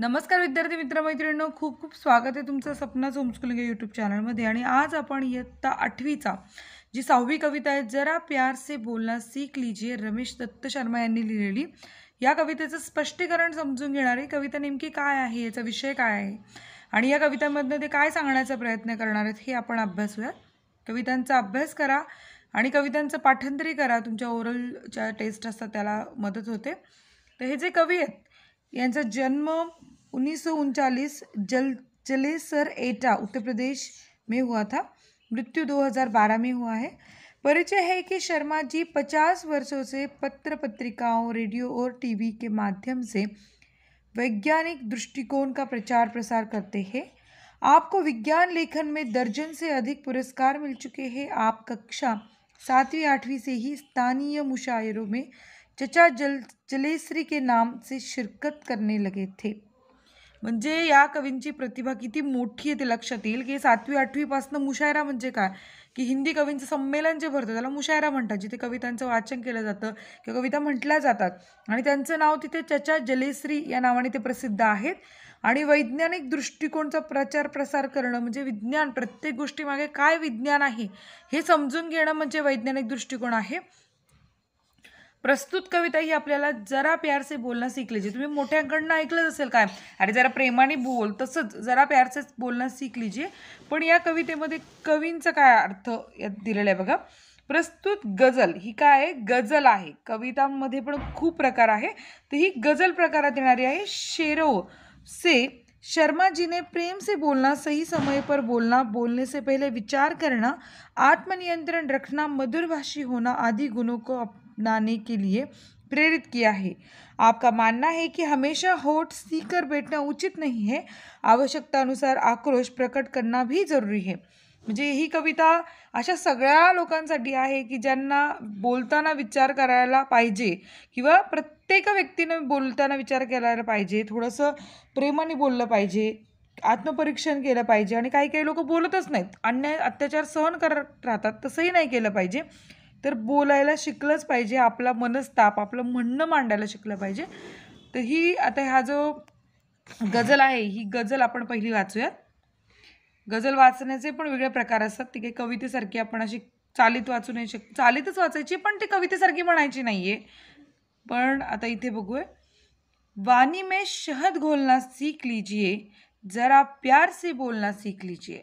नमस्कार विद्यार्थी मित्रमैत्रिणींनो खूप खूप स्वागत आहे तुमचं सपनाचं होमस्कुलिंग या यूट्यूब चॅनलमध्ये आणि आज आपण इयत्ता आठवीचा जी सहावी कविता आहे जरा प्यार से बोलना सीख लीजिए रमेश दत्त शर्मा यांनी लिहिलेली या कवितेचं स्पष्टीकरण समजून घेणारी कविता नेमकी काय आहे याचा विषय काय आहे आणि या कवितांमधनं ते काय सांगण्याचा प्रयत्न करणार आहेत हे आपण अभ्यासूयात कवितांचा अभ्यास करा आणि कवितांचं पाठंतरी करा तुमच्या ओरलच्या टेस्ट असतात त्याला मदत होते तर हे जे कवी आहेत जन्म उन्नीस सौ उनचालीस जल जलेसर एटा उत्तर प्रदेश में हुआ था मृत्यु 2012 में हुआ है परिचय है कि शर्मा जी 50 वर्षों से पत्र पत्रिकाओं रेडियो और टीवी के माध्यम से वैज्ञानिक दृष्टिकोण का प्रचार प्रसार करते हैं आपको विज्ञान लेखन में दर्जन से अधिक पुरस्कार मिल चुके हैं आप कक्षा सातवीं आठवीं से ही स्थानीय मुशायरों में चचा जल जलेसरी के नाम से शिरकत करने लगे थे म्हणजे या कवींची प्रतिभा किती मोठी आहे ते लक्षात येईल की सातवी आठवीपासनं मुशायरा म्हणजे काय की हिंदी कवींचं संमेलन जे भरतं त्याला मुशायरा म्हणतात जिथे कवितांचं वाचन केलं जातं किंवा कविता म्हटल्या जातात आणि त्यांचं नाव तिथे चचा जलेश्री या नावाने ते प्रसिद्ध आहेत आणि वैज्ञानिक दृष्टिकोनचा प्रचार प्रसार करणं म्हणजे विज्ञान प्रत्येक गोष्टीमागे काय विज्ञान आहे हे समजून घेणं म्हणजे वैज्ञानिक दृष्टिकोन आहे प्रस्तुत कविता ही आपल्याला जरा प्यारसे बोलणं शिकली जी तुम्ही मोठ्यांकडनं ऐकलंच असेल काय अरे जरा प्रेमाने बोल तसंच जरा प्यारसे बोलणं शिकली जे पण या कवितेमध्ये कवींचं काय अर्थ यात दिलेला आहे बघा प्रस्तुत गझल ही काय आहे गझल आहे कवितांमध्ये पण खूप प्रकार आहे तर ही गजल प्रकारात येणारी आहे शेरो से शर्मा जी ने प्रेम से बोलना सही समय पर बोलना बोलने से पहले विचार करना आत्मनियंत्रण रखना मधुरभाषी होना आदि गुणों को अपनाने के लिए प्रेरित किया है आपका मानना है कि हमेशा होठ सीकर बैठना उचित नहीं है आवश्यकता अनुसार आक्रोश प्रकट करना भी जरूरी है म्हणजे ही कविता अशा सगळ्या लोकांसाठी आहे की ज्यांना बोलताना विचार करायला पाहिजे किंवा प्रत्येक व्यक्तीनं बोलताना विचार करायला पाहिजे थोडंसं प्रेमाने बोललं पाहिजे आत्मपरीक्षण केलं पाहिजे आणि काही काही लोक बोलतच नाहीत अन्याय अत्याचार सहन करत राहतात तसंही नाही केलं पाहिजे तर बोलायला शिकलंच पाहिजे आपला मनस्ताप आपलं म्हणणं मांडायला शिकलं पाहिजे तर ही आता हा जो गजल आहे ही गजल आपण पहिली वाचूयात गजल वाचण्याचे पण वेगळे प्रकार असतात ती काही कवितेसारखी आपण अशी चालीत वाचू नाही शक चालीतच वाचायची पण ती कवितेसारखी म्हणायची नाही आहे पण आता इथे बघूय वाणी में शहद घोलना सीख लीजिए जरा प्यार से बोलना सीख लीजिए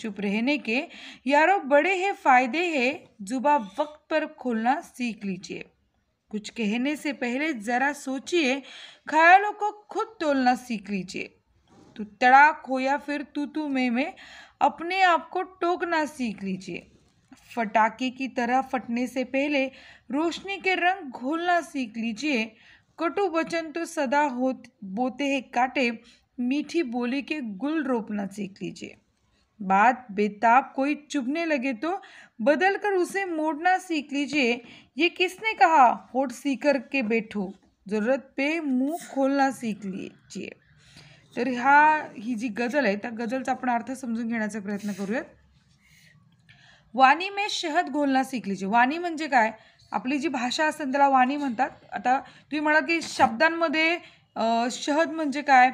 चुप रहने के यारो बड़े हैं फ़ायदे है जुबा वक्त पर खोलना सीख लीजिए कुछ कहने से पहले ज़रा सोचिए ख्यालों को खुद तोलना सीख लीजिए तो तड़ाक हो या फिर तू तू में में अपने आप को टोकना सीख लीजिए फटाके की तरह फटने से पहले रोशनी के रंग घोलना सीख लीजिए कटु वचन तो सदा हो बोते हैं काटे मीठी बोली के गुल रोपना सीख लीजिए बात बेताब कोई चुभने लगे तो बदल कर उसे मोड़ना सीख लीजिए ये किसने कहा होठ सीकर के बैठो जरूरत पे मुंह खोलना सीख लीजिए तर ह्या ही जी गजल आहे त्या गजलचा आपण अर्थ समजून घेण्याचा प्रयत्न करूयात वाणी मे शहद घोलना सीख लीजिए वाणी म्हणजे काय आपली जी भाषा असते त्याला वाणी म्हणतात आता तुम्ही म्हणाल की शब्दांमध्ये शहद म्हणजे काय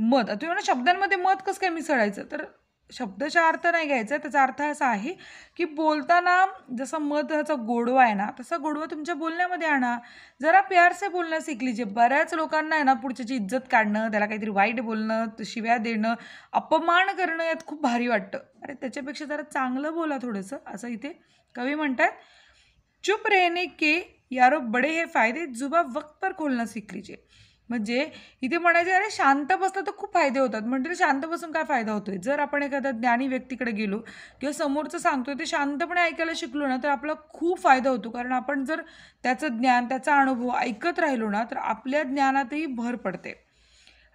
मत तुम्ही म्हणा शब्दांमध्ये मत कसं काय मिसळायचं तर शब्दाचा अर्थ नाही घ्यायचा त्याचा अर्थ असा आहे की बोलताना जसा मत ह्याचा गोडवा आहे ना तसा गोडवा तुमच्या बोलण्यामध्ये आणा जरा प्यारसे बोलणं शिकली जे बऱ्याच लोकांना आहे ना पुढच्याची इज्जत काढणं त्याला काहीतरी वाईट बोलणं शिव्या देणं अपमान करणं यात खूप भारी वाटतं अरे त्याच्यापेक्षा जरा चांगलं बोला थोडंसं असं इथे कवी म्हणतात चुप रेने के यारो बडे हे फायदे जुबा वक्त पर खोलणं शिकलीजे म्हणजे इथे म्हणायचे अरे शांत बसलं तर खूप फायदे होतात म्हणजे शांत बसून काय फायदा होतोय जर आपण एखाद्या ज्ञानी व्यक्तीकडे गेलो किंवा समोरचं सांगतोय ते शांतपणे ऐकायला शिकलो ना तर आपला खूप फायदा होतो कारण आपण जर त्याचं ज्ञान त्याचा अनुभव ऐकत राहिलो ना तर आपल्या ज्ञानातही भर पडते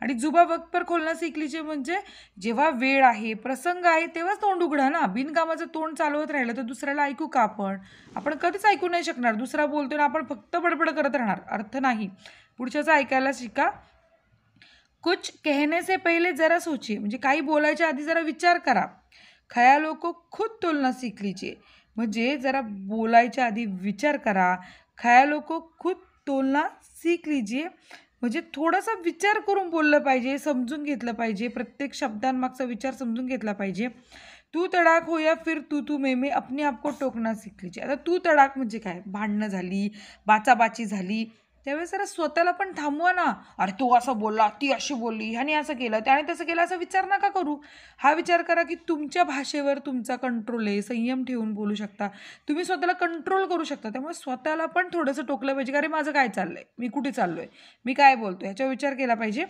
आणि जुबा वक्तपर खोलणं शिकलीचे म्हणजे जेव्हा वेळ आहे प्रसंग आहे तेव्हाच तोंड उघडा ना बिनकामाचं तोंड चालवत राहिलं तर दुसऱ्याला ऐकू का आपण आपण कधीच ऐकू नाही शकणार दुसरा बोलतो ना आपण फक्त बडबड करत राहणार अर्थ नाही पुढच्याचं ऐकायला शिका कुछ कहने से पहिले जरा सोचिए म्हणजे काही बोलायच्या आधी जरा विचार करा खया लोक खुद तोलना सीख म्हणजे जरा बोलायच्या आधी विचार करा खया लोक खुद तोलना सीख म्हणजे थोडासा विचार करून बोललं पाहिजे समजून घेतलं पाहिजे प्रत्येक शब्दांमागचा विचार समजून घेतला पाहिजे तू तडाक हो या फिर तू तू मे मे अपने आपको टोकना सीख आता तू तडाक म्हणजे काय भांडणं झाली बाचाबाची झाली त्यावेळेस जरा स्वतःला पण थांबवा ना अरे तू असं बोलला ती अशी बोलली ह्याने असं केलं त्याने तसं केलं असा विचार नका करू हा विचार करा की तुमच्या भाषेवर तुमचा कंट्रोल आहे संयम ठेवून बोलू शकता तुम्ही स्वतःला कंट्रोल करू शकता त्यामुळे स्वतःला पण थोडंसं टोकलं पाहिजे अरे माझं काय चाललं आहे मी कुठे चाललो आहे मी काय बोलतो ह्याच्यावर विचार केला पाहिजे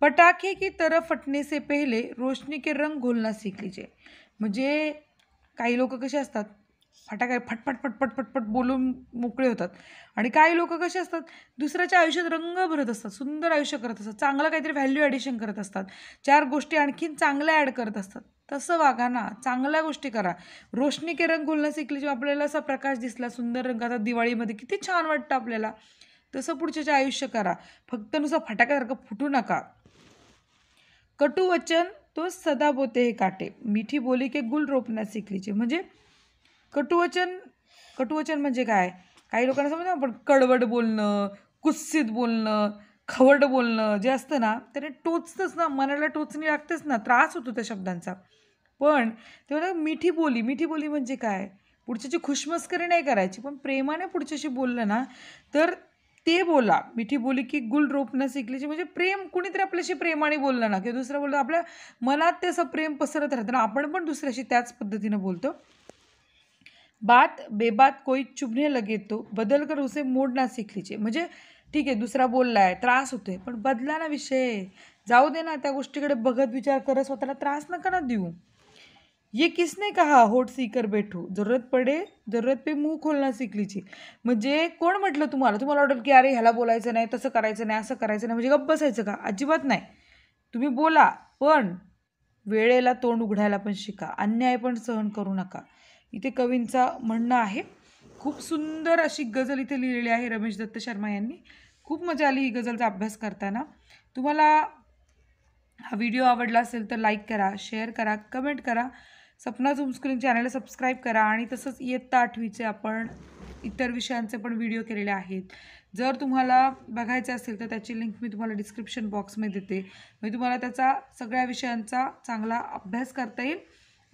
पटाखे की तरफ फटने से पहिले रोशनी के रंग घोलना सीख म्हणजे काही लोक कसे असतात फटाके फटफट फटफट फटफट बोलून मोकळे होतात आणि काही लोक कसे असतात दुसऱ्याच्या आयुष्यात रंग भरत असतात सुंदर आयुष्य करत असतात चांगलं काहीतरी व्हॅल्यू ॲडिशन करत असतात चार गोष्टी आणखीन चांगल्या ॲड करत असतात तसं वागा ना चांगल्या गोष्टी करा रोशनी के रंग घोलणं शिकली जेव्हा आपल्याला असा प्रकाश दिसला सुंदर रंग आता दिवाळीमध्ये किती छान वाटतं आपल्याला तसं पुढच्याचे आयुष्य करा फक्त नुसतं फटाक्यासारखं फुटू नका कटुवचन तो सदा बोते हे काटे मिठी बोली के गुल रोपण्यास शिकलीचे म्हणजे कटुवचन कटुवचन म्हणजे काय काही लोकांना समजा आपण कडवड बोलणं कुस्सीत बोलणं खवड बोलणं जे असतं ना त्याने टोचतंच ना मनाला टोचणी लागतेच ना त्रास होतो त्या शब्दांचा पण तेव्हा मिठी बोली मिठी बोली म्हणजे काय पुढच्याची खुशमस्करी नाही करायची पण प्रेमाने पुढच्याशी बोललं ना तर ते बोला मिठी बोली की गुल रोपणं शिकलीची म्हणजे प्रेम कुणीतरी आपल्याशी प्रेमाने बोललं ना किंवा दुसरं बोललं आपल्या मनात ते असं प्रेम पसरत राहतं ना आपण पण दुसऱ्याशी त्याच पद्धतीनं बोलतो बात बेबात कोई चुभने लगे तो बदल कर उसे मोडना सीख लीजिए म्हणजे ठीक आहे दुसरा बोललाय त्रास होतोय पण बदला ना विषय जाऊ दे ना त्या गोष्टीकडे बघत विचार करत स्वतःला त्रास नका ना देऊ ये किसने कहा होट सीकर बैठो जरूरत पडे जरूरत पे मुंह खोलना सीख लीजिए म्हणजे कोण म्हटलं तुम्हाला तुम्हाला वाटेल की अरे ह्याला बोलायचं नाही तसं करायचं नाही असं करायचं नाही म्हणजे गप्प बसायचं का अजिबात नाही तुम्ही बोला पण वेळेला तोंड उघडायला पण शिका अन्याय पण सहन करू नका इथे कवींचा म्हणणं आहे खूप सुंदर अशी गजल इथे लिहिलेली आहे रमेश दत्त शर्मा यांनी खूप मजा आली ही गजलचा अभ्यास करताना तुम्हाला हा व्हिडिओ आवडला असेल तर लाईक करा शेअर करा कमेंट करा सपना झुमस्क्रीन चॅनलला सबस्क्राईब करा आणि तसंच इयत्ता आठवीचे आपण इतर विषयांचे पण व्हिडिओ केलेले आहेत जर तुम्हाला बघायचे असेल तर त्याची लिंक मी तुम्हाला डिस्क्रिप्शन बॉक्समध्ये देते मी तुम्हाला त्याचा सगळ्या विषयांचा चांगला अभ्यास करता येईल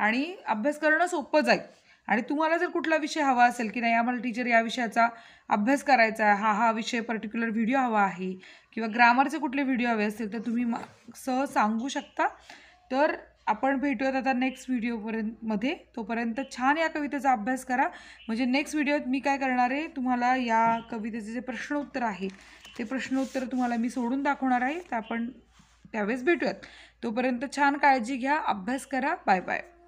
आणि अभ्यास करणं सोपं जाईल आणि तुम्हाला जर कुठला विषय हवा असेल की नाही आम्हाला टीचर या विषयाचा अभ्यास करायचा आहे हा हा विषय पर्टिक्युलर व्हिडिओ हवा आहे किंवा ग्रामरचे कुठले व्हिडिओ हवे असतील तर तुम्ही म सहज सांगू शकता तर आपण भेटूयात आता नेक्स्ट व्हिडिओपर्यंत मध्ये तोपर्यंत छान या कवितेचा अभ्यास करा म्हणजे नेक्स्ट व्हिडिओत मी काय करणार आहे तुम्हाला या कवितेचे जे प्रश्नोत्तर आहे ते प्रश्नोत्तर तुम्हाला मी सोडून दाखवणार आहे तर आपण त्यावेळेस भेटूयात तोपर्यंत छान काळजी घ्या अभ्यास करा बाय बाय